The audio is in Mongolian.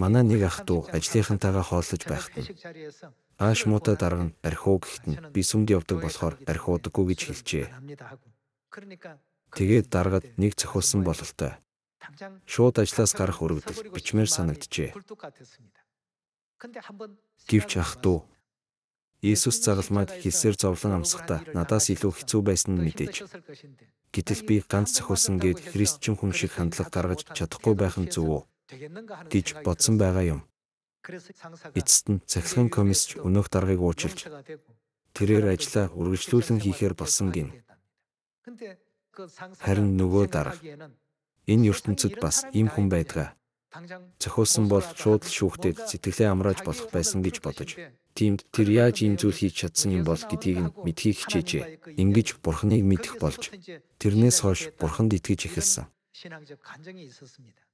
Манай нэг ах トゥ ажлынхантайгаа хооллож байхад нь ааш муутай дарга нь архио гэхэд нь би сүмд явдаг болохоор архиудаггүй гэж хэлжээ. Тэгээд даргад нэг цохиулсан бололтой. Шууд ажлаас гарах өргөдөл бичмээр санагджээ. Гэвч ах トゥ Иесус загалмайд хэлсээр зовлон амсахдаа надаас илүү хэцүү байсан нь мэдээж. Гэтэл би ганц цохиулсан гээд христчин хүн шиг хандлага гаргаж чадахгүй байх нь зөв үү? гэж бодсон байгаа юм. Эцэст нь цахилгаан комисс өнөөх даргаыг уучилж тэрээр ажлаа үргэлжлүүлэн хийхээр болсон гин. Харин нөгөө дарга энэ ертөнцид бас ийм хүн байдгаа. Цохиулсан бол шууд л шүүхтэд сэтгэлээ амрааж болох байсан гэж бодож. Тиймд тэр яаж ийм зүйл хийж чадсан юм бол гэдгийг нь мэдхийг хичээжээ. Ингиж бурхныг мэдэх болж тэрнээс хойш бурханд итгэж эхэлсэн. 신앙적 간정이 있었습니다.